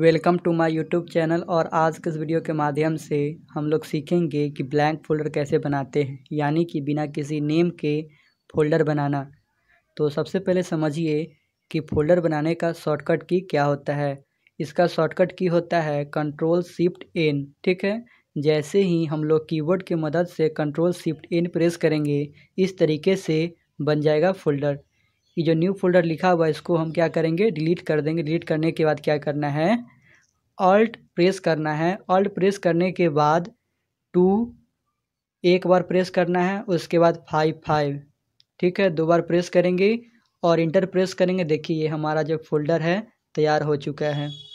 welcome to my YouTube channel और आज के इस वीडियो के माध्यम से हम लोग सीखेंगे कि ब्लैंक फोल्डर कैसे बनाते हैं यानी कि बिना किसी नेम के फोल्डर बनाना तो सबसे पहले समझिए कि फोल्डर बनाने का शॉर्टकट की क्या होता है इसका शॉर्टकट की होता है कंट्रोल शिफ्ट एन ठीक है जैसे ही हम लोग कीबोर्ड की मदद से कंट्रोल शिफ्ट एन प्रेस करेंगे इस तरीके से बन जाएगा फोल्डर ये जो न्यू फोल्डर लिखा हुआ है इसको हम क्या करेंगे डिलीट कर देंगे डिलीट करने के बाद क्या करना है ऑल्ट प्रेस करना है ऑल्ट प्रेस करने के बाद टू एक बार प्रेस करना है उसके बाद फाइव फाइव ठीक है दो बार प्रेस करेंगे और इंटर प्रेस करेंगे देखिए ये हमारा जो फोल्डर है तैयार हो चुका है